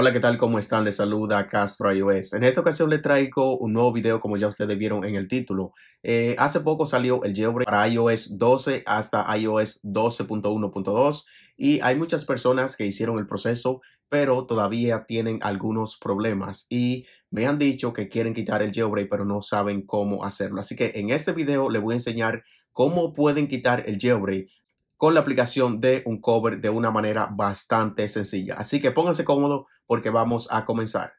Hola, ¿qué tal? ¿Cómo están? Les saluda Castro iOS. En esta ocasión les traigo un nuevo video como ya ustedes vieron en el título. Eh, hace poco salió el jailbreak para iOS 12 hasta iOS 12.1.2 y hay muchas personas que hicieron el proceso pero todavía tienen algunos problemas y me han dicho que quieren quitar el jailbreak pero no saben cómo hacerlo. Así que en este video les voy a enseñar cómo pueden quitar el jailbreak con la aplicación de un cover de una manera bastante sencilla. Así que pónganse cómodos porque vamos a comenzar.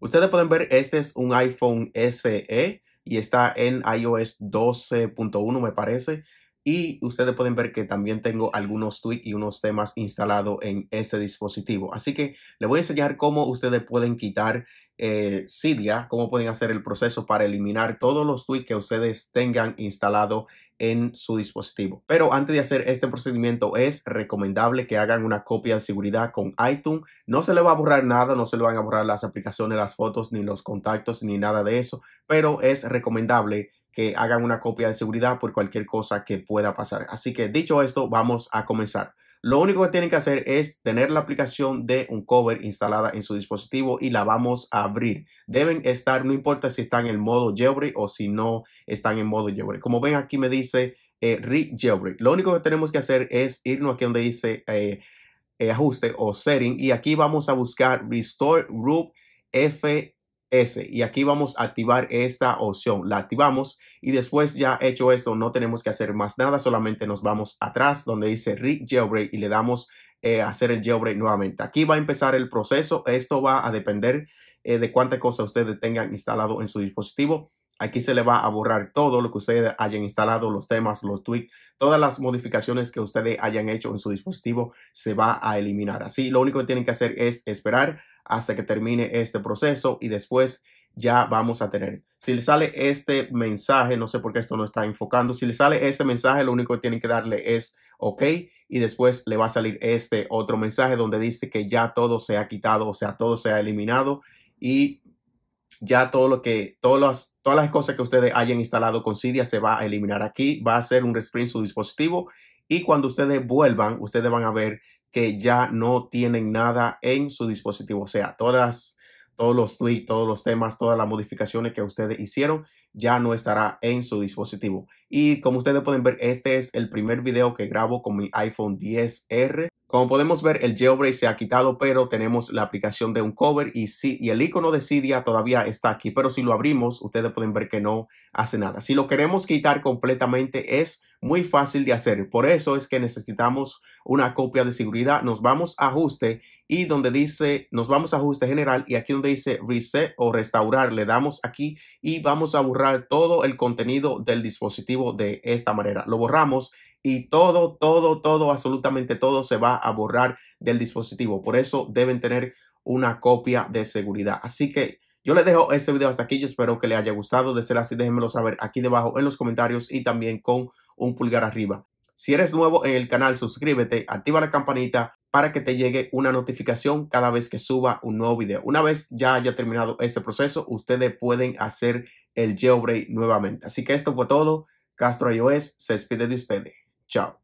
Ustedes pueden ver, este es un iPhone SE y está en iOS 12.1, me parece. Y ustedes pueden ver que también tengo algunos tweets y unos temas instalados en este dispositivo. Así que les voy a enseñar cómo ustedes pueden quitar eh, Cydia, cómo pueden hacer el proceso para eliminar todos los tweets que ustedes tengan instalado en su dispositivo. Pero antes de hacer este procedimiento es recomendable que hagan una copia de seguridad con iTunes. No se le va a borrar nada, no se le van a borrar las aplicaciones, las fotos, ni los contactos, ni nada de eso. Pero es recomendable que hagan una copia de seguridad por cualquier cosa que pueda pasar. Así que dicho esto, vamos a comenzar. Lo único que tienen que hacer es tener la aplicación de un cover instalada en su dispositivo y la vamos a abrir. Deben estar, no importa si están en modo jailbreak o si no están en modo jailbreak. Como ven aquí me dice eh, re jailbreak. Lo único que tenemos que hacer es irnos aquí donde dice eh, eh, ajuste o setting y aquí vamos a buscar restore group F S y aquí vamos a activar esta opción. La activamos y después ya hecho esto no tenemos que hacer más nada. Solamente nos vamos atrás donde dice rick Jailbreak y le damos eh, a hacer el jailbreak nuevamente. Aquí va a empezar el proceso. Esto va a depender eh, de cuánta cosas ustedes tengan instalado en su dispositivo. Aquí se le va a borrar todo lo que ustedes hayan instalado, los temas, los tweets, todas las modificaciones que ustedes hayan hecho en su dispositivo se va a eliminar. Así, lo único que tienen que hacer es esperar hasta que termine este proceso y después ya vamos a tener. Si le sale este mensaje, no sé por qué esto no está enfocando, si le sale este mensaje, lo único que tienen que darle es OK y después le va a salir este otro mensaje donde dice que ya todo se ha quitado, o sea, todo se ha eliminado y ya todo lo que, todas las, todas las cosas que ustedes hayan instalado con Cydia se va a eliminar aquí, va a hacer un resprint su dispositivo y cuando ustedes vuelvan, ustedes van a ver que ya no tienen nada en su dispositivo. O sea, todas, todos los tweets, todos los temas, todas las modificaciones que ustedes hicieron ya no estará en su dispositivo. Y como ustedes pueden ver, este es el primer video que grabo con mi iPhone 10R. Como podemos ver, el jailbreak se ha quitado, pero tenemos la aplicación de un cover y, sí, y el icono de Cydia todavía está aquí. Pero si lo abrimos, ustedes pueden ver que no hace nada. Si lo queremos quitar completamente es muy fácil de hacer. Por eso es que necesitamos una copia de seguridad. Nos vamos a ajuste y donde dice, nos vamos a ajuste general y aquí donde dice reset o restaurar, le damos aquí y vamos a borrar todo el contenido del dispositivo de esta manera. Lo borramos y todo, todo, todo, absolutamente todo se va a borrar del dispositivo. Por eso deben tener una copia de seguridad. Así que yo les dejo este video hasta aquí. Yo espero que les haya gustado. De ser así, déjenmelo saber aquí debajo en los comentarios y también con un pulgar arriba. Si eres nuevo en el canal, suscríbete, activa la campanita para que te llegue una notificación cada vez que suba un nuevo video. Una vez ya haya terminado este proceso, ustedes pueden hacer el jailbreak nuevamente. Así que esto fue todo. Castro iOS se despide de ustedes. Chao.